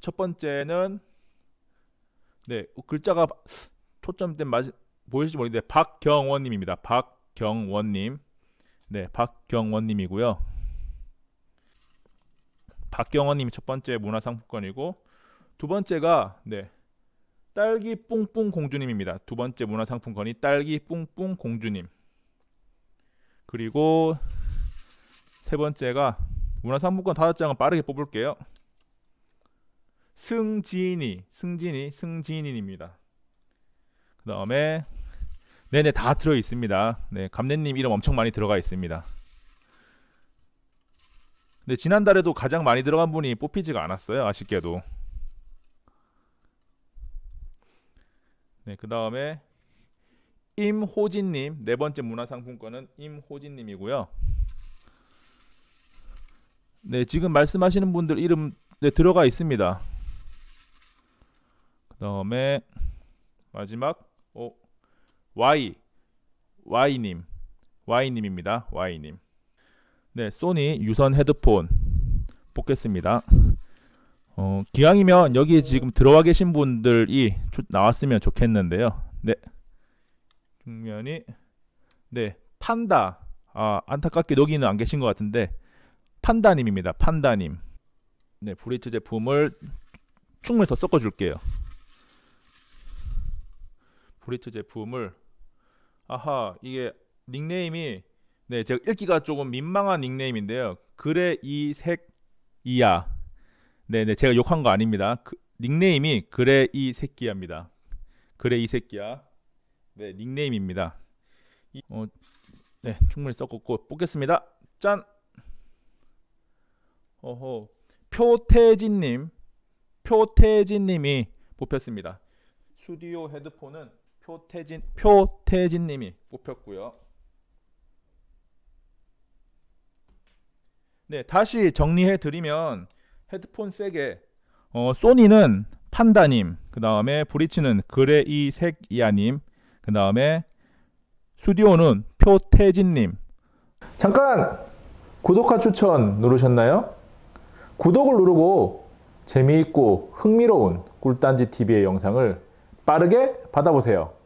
첫 번째는 네 글자가 초점된 마이 보일지 모르겠는데 박경원님입니다. 박경원님 네 박경원님이고요. 박경원님이 첫 번째 문화상품권이고 두 번째가 네 딸기 뿡뿡 공주님입니다. 두 번째 문화상품권이 딸기 뿡뿡 공주님 그리고 세 번째가 문화상품권 다섯 장은 빠르게 뽑을게요. 승진이, 승진이, 승진인입니다. 그 다음에 네네 다 들어 있습니다. 네 감내님 이름 엄청 많이 들어가 있습니다. 근데 지난달에도 가장 많이 들어간 분이 뽑히지가 않았어요. 아쉽게도. 네, 그 다음에 임호진님 네 번째 문화상품권은 임호진님이고요. 네, 지금 말씀하시는 분들 이름 네, 들어가 있습니다. 그다음에 마지막 오 Y Y 님. Y 님입니다. Y 님. 네, 소니 유선 헤드폰 뽑겠습니다. 어, 기왕이면 여기 지금 들어와 계신 분들이 나왔으면 좋겠는데요. 네. 중면이 네, 판다. 아, 안타깝게 여기는 안 계신 것 같은데 판다님입니다. 판다님. 네, 브릿지 제품을 충분히 더 섞어줄게요. 브리트 제품을 아하 이게 닉네임이 네 제가 읽기가 조금 민망한 닉네임인데요. 그래 이색 이야 네네 네, 제가 욕한 거 아닙니다. 그, 닉네임이 그래 이 새끼야입니다. 그래 이 새끼야 네 닉네임입니다. 어, 네 충분히 섞었고 뽑겠습니다. 짠 어허 표태진님 표태진님이 뽑혔습니다. 스튜디오 헤드폰은 표태진 표태진 님이 뽑혔고요. 네, 다시 정리해 드리면 헤드폰 세게 어, 소니는 판다 님, 그다음에 브리치는 그레이색 이아 님, 그다음에 스튜디오는 표태진 님. 잠깐 구독과 추천 누르셨나요? 구독을 누르고 재미있고 흥미로운 꿀단지 TV의 영상을 빠르게 받아보세요.